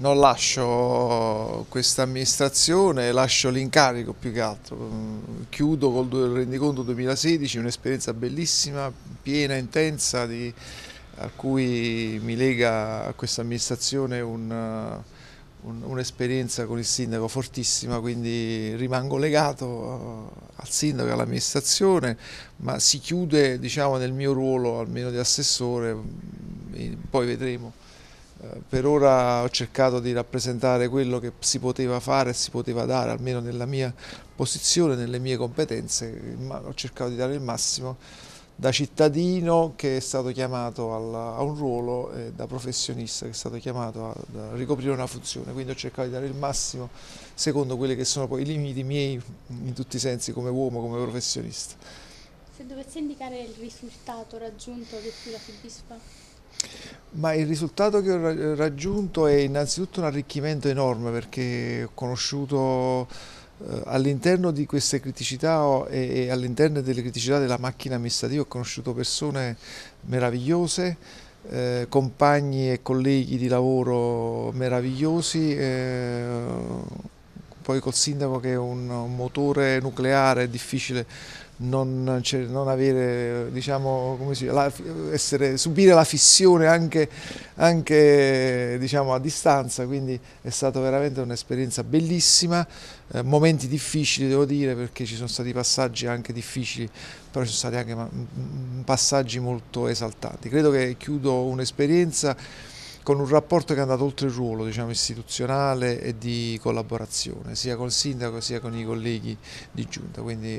non lascio questa amministrazione, lascio l'incarico più che altro. Chiudo col rendiconto 2016, un'esperienza bellissima, piena, intensa, di, a cui mi lega a questa amministrazione un'esperienza un, un con il sindaco fortissima, quindi rimango legato al sindaco e all'amministrazione, ma si chiude diciamo, nel mio ruolo, almeno di assessore, poi vedremo. Eh, per ora ho cercato di rappresentare quello che si poteva fare e si poteva dare, almeno nella mia posizione, nelle mie competenze, ho cercato di dare il massimo da cittadino che è stato chiamato alla, a un ruolo e da professionista che è stato chiamato a, a ricoprire una funzione, quindi ho cercato di dare il massimo secondo quelli che sono poi i limiti miei in tutti i sensi come uomo, come professionista. Se dovessi indicare il risultato raggiunto che più la soddisfa? Ma il risultato che ho raggiunto è innanzitutto un arricchimento enorme perché ho conosciuto eh, all'interno di queste criticità e, e all'interno delle criticità della macchina amministrativa ho conosciuto persone meravigliose, eh, compagni e colleghi di lavoro meravigliosi, eh, poi col sindaco che è un motore nucleare, è difficile non, cioè, non avere, diciamo, come si dice, la, essere, subire la fissione anche, anche diciamo, a distanza, quindi è stata veramente un'esperienza bellissima, eh, momenti difficili devo dire perché ci sono stati passaggi anche difficili, però ci sono stati anche passaggi molto esaltanti. Credo che chiudo un'esperienza con un rapporto che è andato oltre il ruolo diciamo, istituzionale e di collaborazione sia col sindaco sia con i colleghi di giunta, quindi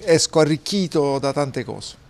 esco eh, arricchito da tante cose.